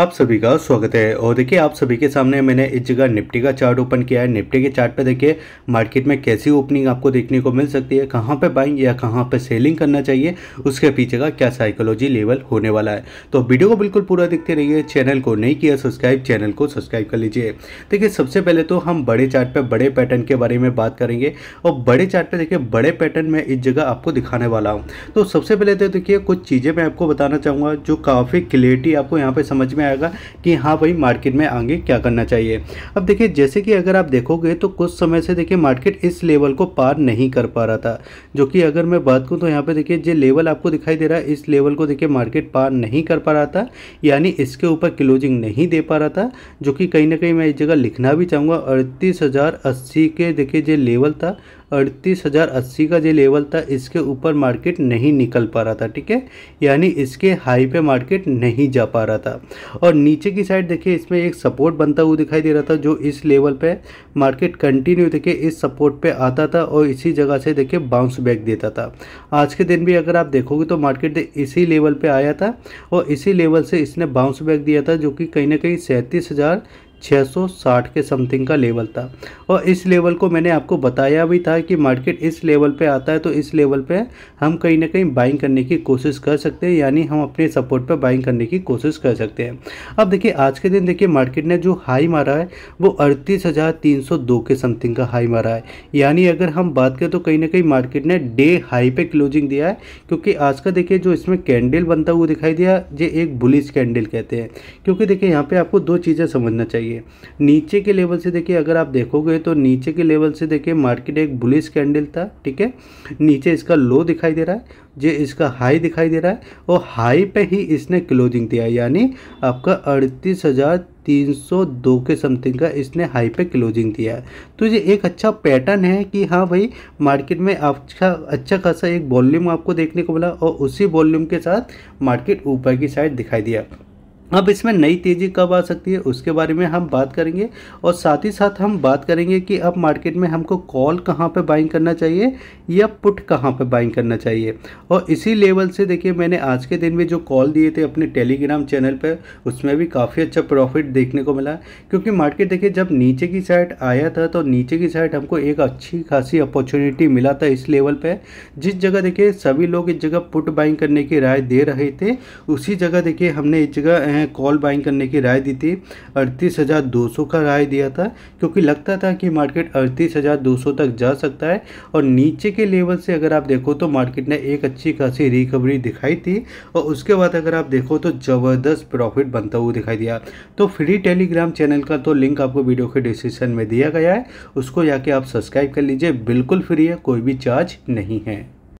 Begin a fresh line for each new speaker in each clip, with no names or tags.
आप सभी का स्वागत है और देखिए आप सभी के सामने मैंने इस जगह निफ्टी का चार्ट ओपन किया है निफ्टी के चार्ट पे देखिए मार्केट में कैसी ओपनिंग आपको देखने को मिल सकती है कहाँ पे बाइंग या कहाँ पे सेलिंग करना चाहिए उसके पीछे का क्या साइकोलॉजी लेवल होने वाला है तो वीडियो को बिल्कुल पूरा देखते रहिए चैनल को नहीं किया सब्सक्राइब चैनल को सब्सक्राइब कर लीजिए देखिए सबसे पहले तो हम बड़े चार्ट पे बड़े पैटर्न के बारे में बात करेंगे और बड़े चार्ट पे देखिए बड़े पैटर्न में इस जगह आपको दिखाने वाला हूँ तो सबसे पहले तो देखिए कुछ चीज़ें मैं आपको बताना चाहूँगा जो काफ़ी क्लियरिटी आपको यहाँ पर समझ में आएगा कि हाँ भाई मार्केट में आगे क्या करना चाहिए अब देखिए जैसे कि अगर आप देखोगे तो कुछ समय से देखिए मार्केट इस लेवल को पार नहीं कर पा रहा था जो कि अगर मैं बात करूँ तो यहाँ पर देखिए जो लेवल आपको दिखाई दे रहा है इस लेवल को देखिए मार्केट पार नहीं कर पा रहा था यानी इसके ऊपर क्लोजिंग नहीं दे पा रहा था जो कि कहीं ना कहीं मैं इस जगह लिखना भी चाहूँगा अड़तीस के देखिए जो लेवल था अड़तीस हज़ार अस्सी का जो लेवल था इसके ऊपर मार्केट नहीं निकल पा रहा था ठीक है यानी इसके हाई पे मार्केट नहीं जा पा रहा था और नीचे की साइड देखिए इसमें एक सपोर्ट बनता हुआ दिखाई दे रहा था जो इस लेवल पे मार्केट कंटिन्यू देखिए इस सपोर्ट पे आता था और इसी जगह से देखिए बाउंस बैक देता था आज के दिन भी अगर आप देखोगे तो मार्केट इसी लेवल पर आया था और इसी लेवल से इसने बाउंस बैक दिया था जो कि कहीं ना कहीं सैंतीस हज़ार 660 के समथिंग का लेवल था और इस लेवल को मैंने आपको बताया भी था कि मार्केट इस लेवल पे आता है तो इस लेवल पे हम कहीं ना कहीं बाइंग करने की कोशिश कर सकते हैं यानी हम अपने सपोर्ट पर बाइंग करने की कोशिश कर सकते हैं अब देखिए आज के दिन देखिए मार्केट ने जो हाई मारा है वो अड़तीस के समथिंग का हाई मारा है यानी अगर हम बात करें तो कहीं ना कहीं मार्केट ने डे हाई पर क्लोजिंग दिया है क्योंकि आज का देखिए जो इसमें कैंडल बनता हुआ दिखाई दिया ये एक बुलिस कैंडल कहते हैं क्योंकि देखिए यहाँ पर आपको दो चीज़ें समझना चाहिए चाहिए नीचे के लेवल से देखिए अगर आप देखोगे तो नीचे के लेवल से देखिए मार्केट एक बुलिस कैंडल था ठीक है नीचे इसका लो दिखाई दे रहा है जे इसका हाई दिखाई दे रहा है और हाई पे ही इसने क्लोजिंग दिया यानी आपका अड़तीस हज़ार तीन सौ दो के समथिंग का इसने हाई पे क्लोजिंग दिया है तो ये एक अच्छा पैटर्न है कि हाँ भाई मार्केट में अच्छा अच्छा खासा एक वॉल्यूम आपको देखने को मिला और उसी वॉल्यूम के साथ मार्केट ऊपर की साइड दिखाई दिया अब इसमें नई तेज़ी कब आ सकती है उसके बारे में हम बात करेंगे और साथ ही साथ हम बात करेंगे कि अब मार्केट में हमको कॉल कहाँ पे बाइंग करना चाहिए या पुट कहाँ पे बाइंग करना चाहिए और इसी लेवल से देखिए मैंने आज के दिन में जो कॉल दिए थे अपने टेलीग्राम चैनल पर उसमें भी काफ़ी अच्छा प्रॉफिट देखने को मिला क्योंकि मार्केट देखिए जब नीचे की साइड आया था तो नीचे की साइड हमको एक अच्छी खासी अपॉर्चुनिटी मिला था इस लेवल पर जिस जगह देखिए सभी लोग इस जगह पुट बाइंग करने की राय दे रहे थे उसी जगह देखिए हमने इस जगह मैं कॉल बाइंग करने की राय दी थी अड़तीस हज़ार दो सौ का राय दिया था क्योंकि लगता था कि मार्केट अड़तीस हज़ार दो सौ तक जा सकता है और नीचे के लेवल से अगर आप देखो तो मार्केट ने एक अच्छी खासी रिकवरी दिखाई थी और उसके बाद अगर आप देखो तो ज़बरदस्त प्रॉफिट बनता हुआ दिखाई दिया तो फ्री टेलीग्राम चैनल का तो लिंक आपको वीडियो के डिस्क्रिप्शन में दिया गया है उसको जाके आप सब्सक्राइब कर लीजिए बिल्कुल फ्री है कोई भी चार्ज नहीं है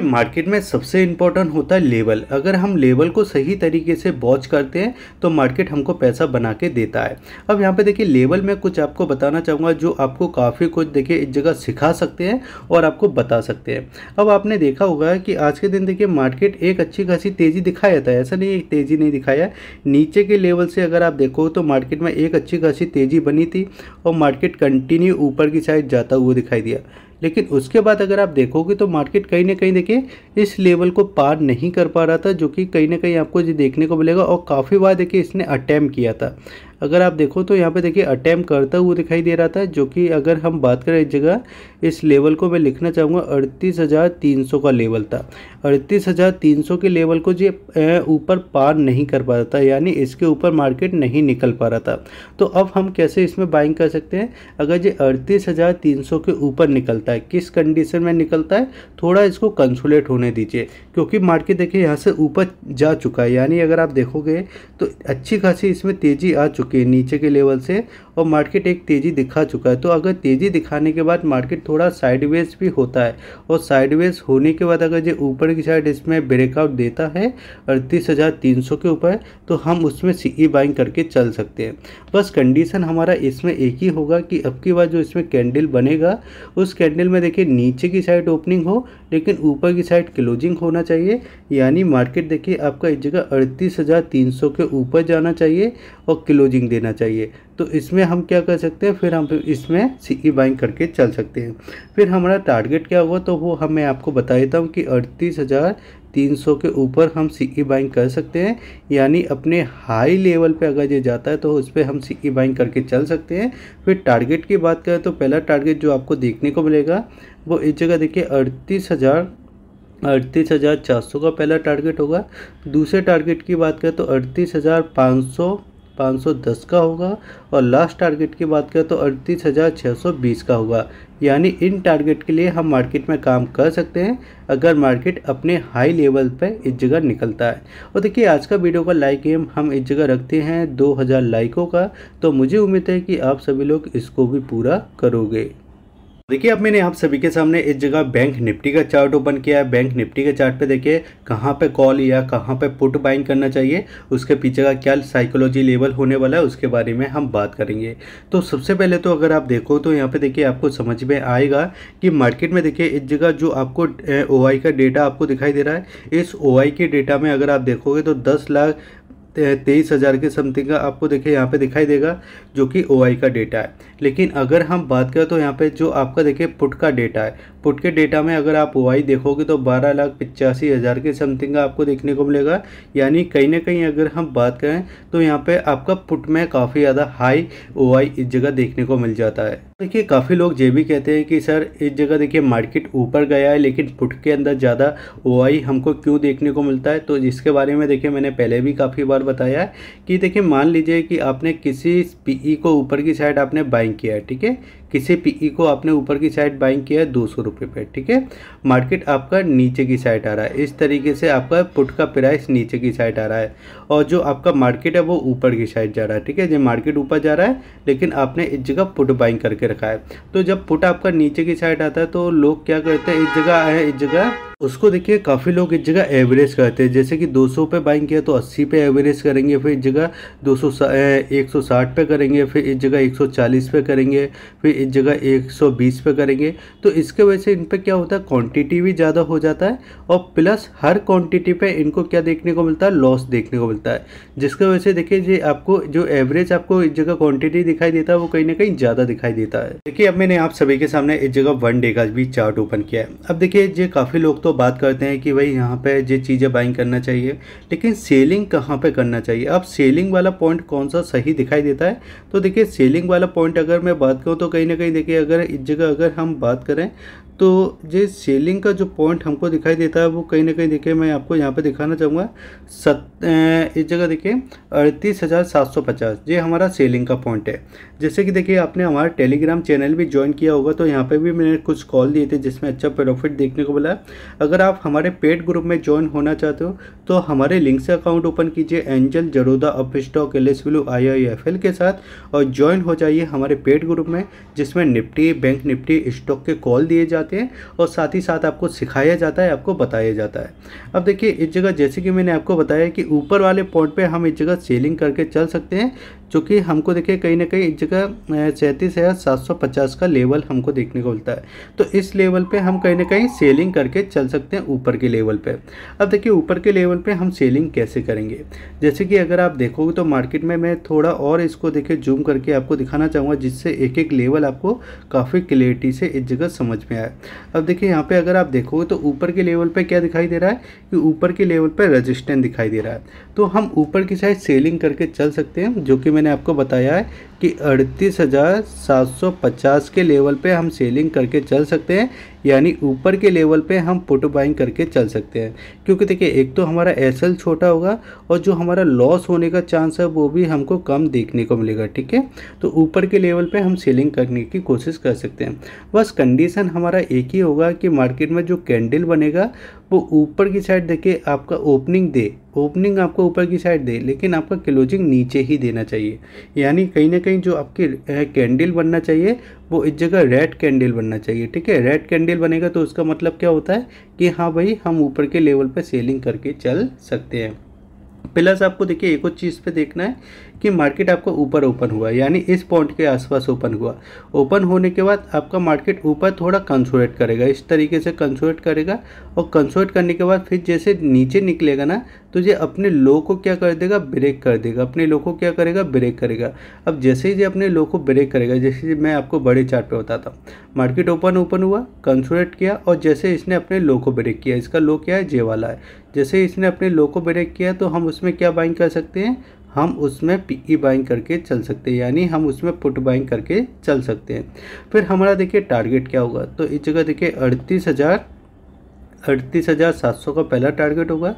मार्केट में सबसे इम्पोर्टेंट होता है लेवल अगर हम लेवल को सही तरीके से वॉच करते हैं तो मार्केट हमको पैसा बना के देता है अब यहाँ पे देखिए लेवल में कुछ आपको बताना चाहूँगा जो आपको काफ़ी कुछ देखिए इस जगह सिखा सकते हैं और आपको बता सकते हैं अब आपने देखा होगा कि आज के दिन देखिए मार्केट एक अच्छी खासी तेज़ी दिखाया था ऐसा नहीं एक तेज़ी नहीं दिखाया नीचे के लेवल से अगर आप देखो तो मार्केट में एक अच्छी खासी तेज़ी बनी थी और मार्केट कंटिन्यू ऊपर की साइड जाता हुआ दिखाई दिया लेकिन उसके बाद अगर आप देखोगे तो मार्केट कहीं ना कहीं देखिए इस लेवल को पार नहीं कर पा रहा था जो कि कहीं ना कहीं आपको देखने को मिलेगा और काफ़ी बार देखिए इसने अटैम्प किया था अगर आप देखो तो यहाँ पे देखिए अटैम्प करता हुआ दिखाई दे रहा था जो कि अगर हम बात करें इस जगह इस लेवल को मैं लिखना चाहूँगा अड़तीस हज़ार तीन सौ का लेवल था अड़तीस हज़ार तीन सौ के लेवल को जो ऊपर पार नहीं कर पा रहा था यानी इसके ऊपर मार्केट नहीं निकल पा रहा था तो अब हम कैसे इसमें बाइंग कर सकते हैं अगर ये अड़तीस हज़ार तीन सौ के ऊपर निकलता है किस कंडीशन में निकलता है थोड़ा इसको कंसुलेट होने दीजिए क्योंकि मार्केट देखिए यहाँ से ऊपर जा चुका है यानी अगर आप देखोगे तो अच्छी खासी इसमें तेज़ी आ चुकी चुके हैं नीचे के लेवल से और मार्केट एक तेज़ी दिखा चुका है तो अगर तेज़ी दिखाने के बाद मार्केट थोड़ा साइडवेज भी होता है और साइडवेज होने के बाद अगर जो ऊपर की साइड इसमें ब्रेकआउट देता है अड़तीस हज़ार तीन सौ के ऊपर तो हम उसमें सी ई बाइंग करके चल सकते हैं बस कंडीशन हमारा इसमें एक ही होगा कि अब की बार जो इसमें कैंडल बनेगा उस कैंडल में देखिए नीचे की साइड ओपनिंग हो लेकिन ऊपर की साइड क्लोजिंग होना चाहिए यानी मार्केट देखिए आपका इस जगह अड़तीस हज़ार तीन सौ के ऊपर जाना चाहिए और क्लोजिंग होल्डिंग देना चाहिए तो इसमें हम क्या कर सकते हैं फिर हम इसमें सीई बाइंग e करके चल सकते हैं फिर हमारा टारगेट क्या हुआ तो वो हम मैं आपको बता देता हूँ कि अड़तीस हज़ार तीन सौ के ऊपर हम सीई बाइंग e कर सकते हैं यानी अपने हाई लेवल पे अगर ये जाता है तो उस पर हम सीई बाइंग e करके चल सकते हैं फिर टारगेट की बात करें तो पहला टारगेट जो आपको देखने को मिलेगा वो इस जगह देखिए अड़तीस हज़ार अड़तीस हज़ार चार सौ का पहला टारगेट होगा दूसरे टारगेट की बात करें तो अड़तीस हज़ार पाँच सौ 510 का होगा और लास्ट टारगेट की बात करें तो अड़तीस हज़ार छः सौ बीस का होगा यानी इन टारगेट के लिए हम मार्केट में काम कर सकते हैं अगर मार्केट अपने हाई लेवल पर इस जगह निकलता है और देखिए आज का वीडियो का लाइक एम हम इस जगह रखते हैं 2000 लाइकों का तो मुझे उम्मीद है कि आप सभी लोग इसको भी पूरा करोगे देखिए अब मैंने आप सभी के सामने इस जगह बैंक निफ्टी का चार्ट ओपन किया है बैंक निफ्टी के चार्ट पे देखिए कहाँ पे कॉल या कहाँ पे पुट बाइंग करना चाहिए उसके पीछे का क्या साइकोलॉजी लेवल होने वाला है उसके बारे में हम बात करेंगे तो सबसे पहले तो अगर आप देखो तो यहाँ पे देखिए आपको समझ में आएगा कि मार्केट में देखिए इस जगह जो आपको ओ का डेटा आपको दिखाई दे रहा है इस ओ के डेटा में अगर आप देखोगे तो दस लाख तेईस हज़ार के समथिंग का आपको देखिए यहाँ पे दिखाई देगा जो कि ओ का डेटा है लेकिन अगर हम बात करें तो यहाँ पे जो आपका देखिए पुट का डेटा है पुट के डेटा में अगर आप ओ देखोगे तो बारह लाख पिचासी हज़ार के समथिंग का आपको देखने को मिलेगा यानी कहीं ना कहीं अगर हम बात करें तो यहाँ पर आपका पुट में काफ़ी ज़्यादा हाई ओ इस जगह देखने को मिल जाता है देखिए काफ़ी लोग ये भी कहते हैं कि सर इस जगह देखिए मार्केट ऊपर गया है लेकिन पुट के अंदर ज़्यादा ओ हमको क्यों देखने को मिलता है तो इसके बारे में देखिए मैंने पहले भी काफ़ी बार सिंपल बताया कि देखिए मान लीजिए कि आपने किसी पीई e को ऊपर की साइड आपने बाइंग किया है ठीक है किसी पीई e को आपने ऊपर की साइड बाइंग किया है दो सौ रुपये पर ठीक है मार्केट आपका नीचे की साइड आ रहा है इस तरीके से आपका पुट का प्राइस नीचे की साइड आ रहा है और जो आपका मार्केट है वो ऊपर की साइड जा रहा है ठीक है जब मार्केट ऊपर जा रहा है लेकिन आपने इस जगह पुट बाइंग करके रखा है तो जब पुट आपका नीचे की साइड आता है तो लोग क्या करते हैं इस जगह आए इस जगह उसको देखिए काफ़ी लोग इस जगह एवरेज करते हैं जैसे कि 200 पे बाइंग किया तो 80 पे एवरेज करेंगे फिर इस जगह 200 160 पे करेंगे फिर इस जगह 140 पे करेंगे फिर इस जगह 120 पे करेंगे तो इसके वजह से इन पर क्या होता है क्वांटिटी भी ज़्यादा हो जाता है और प्लस हर क्वांटिटी पे इनको क्या देखने को मिलता है लॉस देखने को मिलता है जिसके वजह से देखिए जी आपको जो एवरेज आपको इस जगह क्वांटिटी दिखाई देता है वो कहीं ना कहीं ज़्यादा दिखाई देता है देखिए अब मैंने आप सभी के सामने इस जगह वन डे का भी चार्ट ओपन किया है अब देखिए ये काफ़ी लोग तो बात करते हैं कि भाई यहाँ पर ये चीज़ें बाइंग करना चाहिए लेकिन सेलिंग कहाँ पर करना चाहिए अब सेलिंग वाला पॉइंट कौन सा सही दिखाई देता है तो देखिए सेलिंग वाला पॉइंट अगर मैं बात करूँ तो कहीं ना कहीं देखिए अगर इस जगह अगर हम बात करें तो ये सेलिंग का जो पॉइंट हमको दिखाई देता है वो कहीं ना कहीं देखिए मैं आपको यहाँ पे दिखाना चाहूँगा सत इस जगह देखिए अड़तीस हज़ार सात सौ पचास ये हमारा सेलिंग का पॉइंट है जैसे कि देखिए आपने हमारा टेलीग्राम चैनल भी ज्वाइन किया होगा तो यहाँ पे भी मैंने कुछ कॉल दिए थे जिसमें अच्छा प्रॉफिट देखने को मिला अगर आप हमारे पेड ग्रुप में ज्वाइन होना चाहते हो तो हमारे लिंक से अकाउंट ओपन कीजिए Angel Zerodha Upstox Alice blue I I F L के साथ और ज्वाइन हो जाइए हमारे पेड ग्रुप में जिसमें निफ्टी बैंक निफ्टी स्टॉक के कॉल दिए जाते जाते हैं और साथ ही साथ आपको सिखाया जाता है आपको बताया जाता है अब देखिए इस जगह जैसे कि मैंने आपको बताया कि ऊपर वाले पॉइंट पे हम इस जगह सेलिंग करके चल सकते हैं जो हमको देखिए कहीं ना कहीं इस जगह सैंतीस हज़ार सात सौ पचास का लेवल हमको देखने को मिलता है तो इस लेवल पे हम कहीं ना कहीं सेलिंग करके चल सकते हैं ऊपर के लेवल पे अब देखिए ऊपर के लेवल पे हम सेलिंग कैसे करेंगे जैसे कि अगर आप देखोगे तो मार्केट में मैं थोड़ा और इसको देखिए जूम करके आपको दिखाना चाहूँगा जिससे एक एक लेवल आपको काफ़ी क्लियरिटी से इस जगह समझ में आए है अब देखिए यहाँ पे अगर आप देखोगे तो ऊपर के लेवल पे क्या दिखाई दे रहा है कि ऊपर के लेवल पे रेजिस्टेंस दिखाई दे रहा है तो हम ऊपर की साइड सेलिंग करके चल सकते हैं जो कि मैंने आपको बताया है कि अड़तीस के लेवल पर हम सेलिंग करके चल सकते हैं यानी ऊपर के लेवल पर हम पुट बाइंग करके चल सकते हैं क्योंकि देखिए एक तो हमारा एस छोटा होगा और जो हमारा लॉस होने का चांस है वो भी हमको कम देखने को मिलेगा ठीक है तो ऊपर के लेवल पे हम सेलिंग करने की कोशिश कर सकते हैं बस कंडीशन हमारा फायदा एक ही होगा कि मार्केट में जो कैंडल बनेगा वो ऊपर की साइड देखे आपका ओपनिंग दे ओपनिंग आपको ऊपर की साइड दे लेकिन आपका क्लोजिंग नीचे ही देना चाहिए यानी कहीं ना कहीं जो आपके कैंडल बनना चाहिए वो इस जगह रेड कैंडल बनना चाहिए ठीक है रेड कैंडल बनेगा तो उसका मतलब क्या होता है कि हाँ भाई हम ऊपर के लेवल पर सेलिंग करके चल सकते हैं प्लस आपको देखिए एक और चीज़ पे देखना है कि मार्केट आपका ऊपर ओपन हुआ यानी इस पॉइंट के आसपास ओपन हुआ ओपन होने के बाद आपका मार्केट ऊपर थोड़ा कंसोलेट करेगा इस तरीके से कंसोलेट करेगा और कंसोलेट करने के बाद फिर जैसे नीचे निकलेगा ना तो ये अपने लो को क्या कर देगा ब्रेक कर देगा अपने लो को क्या करेगा ब्रेक करेगा अब जैसे ही ये अपने लो को ब्रेक करेगा जैसे मैं आपको बड़े चार्ट पे बताता हूँ मार्केट ओपन ओपन हुआ कंसोलेट किया और जैसे इसने अपने लो को ब्रेक किया इसका लो क्या है जे वाला है जैसे इसने अपने लो को ब्रेक किया तो हम उसमें क्या बाइंग कर सकते हैं हम उसमें पीई बाइंग e करके चल सकते हैं यानी हम उसमें पुट बाइंग करके चल सकते हैं फिर हमारा देखिए टारगेट क्या होगा तो इस जगह देखिए अड़तीस हज़ार अड़तीस हज़ार सात सौ का पहला टारगेट होगा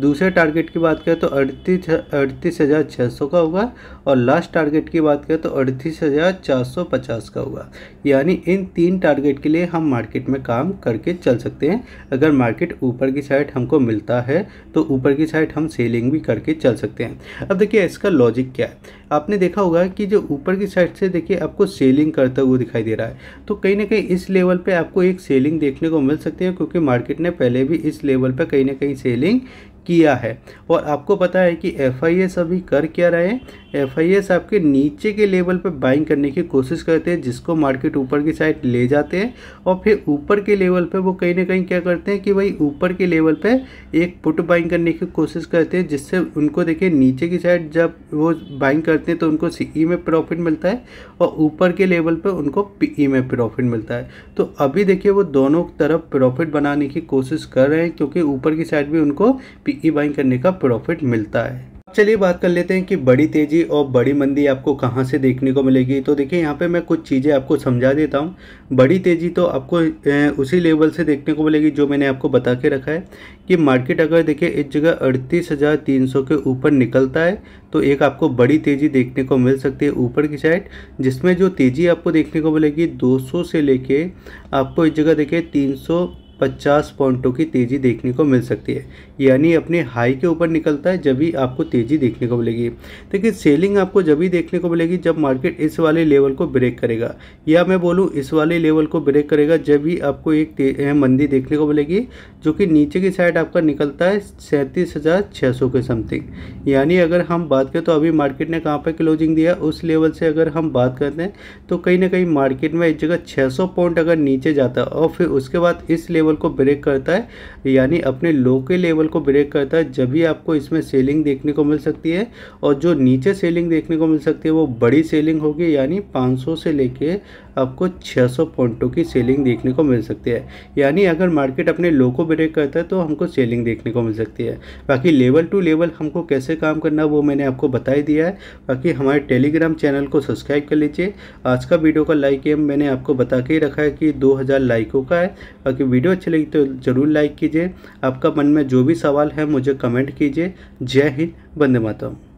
दूसरे टारगेट की बात करें तो अड़तीस अड़तीस हज़ार छः सौ का होगा और लास्ट टारगेट की बात करें तो अड़तीस हज़ार चार सौ पचास का होगा यानी इन तीन टारगेट के लिए हम मार्केट में काम करके चल सकते हैं अगर मार्केट ऊपर की साइड हमको मिलता है तो ऊपर की साइड हम सेलिंग भी करके चल सकते हैं अब देखिए इसका लॉजिक क्या है आपने देखा होगा कि जो ऊपर की साइड से देखिए आपको सेलिंग करता हुआ दिखाई दे रहा है तो कहीं ना कहीं इस लेवल पर आपको एक सेलिंग देखने को मिल सकती है क्योंकि मार्केट ने पहले भी इस लेवल पर कहीं ना कहीं सेलिंग किया है और आपको पता है कि एफ अभी कर क्या रहे हैं एफ आपके नीचे के लेवल पर बाइंग करने की कोशिश करते हैं जिसको मार्केट ऊपर की साइड ले जाते हैं और फिर ऊपर के लेवल पर वो कहीं ना कहीं क्या करते हैं कि भाई ऊपर के लेवल पर एक पुट बाइंग करने की कोशिश करते हैं जिससे उनको देखिए नीचे की साइड जब वो बाइंग करते हैं तो उनको सी e में प्रॉफिट मिलता है और ऊपर के लेवल पर उनको पी e में प्रॉफिट मिलता है तो अभी देखिए वो दोनों तरफ प्रॉफिट बनाने की कोशिश कर रहे हैं क्योंकि ऊपर की साइड भी उनको पी ई बाइंग करने का प्रॉफिट मिलता है चलिए बात कर लेते हैं कि बड़ी तेज़ी और बड़ी मंदी आपको कहाँ से देखने को मिलेगी तो देखिए यहाँ पे मैं कुछ चीज़ें आपको समझा देता हूँ बड़ी तेज़ी तो आपको उसी लेवल से देखने को मिलेगी जो मैंने आपको बता के रखा है कि मार्केट अगर देखिए इस जगह अड़तीस हज़ार तीन सौ के ऊपर निकलता है तो एक आपको बड़ी तेज़ी देखने को मिल सकती है ऊपर की साइड जिसमें जो तेज़ी आपको देखने को मिलेगी दो से लेके आपको इस जगह देखिए तीन 50 पॉइंटों की तेज़ी देखने को मिल सकती है यानी अपने हाई के ऊपर निकलता है जब भी आपको तेज़ी देखने को मिलेगी देखिए सेलिंग आपको जब भी देखने को मिलेगी जब मार्केट इस वाले लेवल को ब्रेक करेगा या मैं बोलूँ इस वाले लेवल को ब्रेक करेगा जब भी आपको एक मंदी देखने को मिलेगी जो कि नीचे की साइड आपका निकलता है सैंतीस के समथिंग यानी अगर हम बात करें तो अभी मार्केट ने कहाँ पर क्लोजिंग दिया उस लेवल से अगर हम बात करते हैं तो कहीं ना कहीं मार्केट में एक जगह छः पॉइंट अगर नीचे जाता और फिर उसके बाद इस लेवल लेवल को ब्रेक करता है यानी अपने लो के लेवल को ब्रेक करता है जब भी आपको इसमें सेलिंग देखने को मिल सकती है और जो नीचे सेलिंग देखने को मिल सकती है वो बड़ी सेलिंग होगी यानी 500 से लेके आपको 600 पॉइंटों की सेलिंग देखने को मिल सकती है यानी अगर मार्केट अपने लो को ब्रेक करता है तो हमको सेलिंग देखने को मिल सकती है बाकी लेवल टू लेवल हमको कैसे काम करना वो मैंने आपको बता ही दिया है बाकी हमारे टेलीग्राम चैनल को सब्सक्राइब कर लीजिए आज का वीडियो का लाइक एम मैंने आपको बता के ही रखा है कि 2000 लाइकों का है बाकी वीडियो अच्छी लगी तो ज़रूर लाइक कीजिए आपका मन में जो भी सवाल है मुझे कमेंट कीजिए जय हिंद बंदे मातम